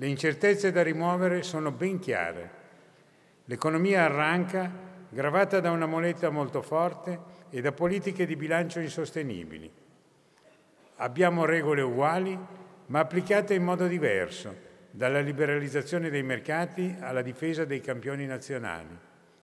Le incertezze da rimuovere sono ben chiare. L'economia arranca, gravata da una moneta molto forte e da politiche di bilancio insostenibili. Abbiamo regole uguali, ma applicate in modo diverso, dalla liberalizzazione dei mercati alla difesa dei campioni nazionali.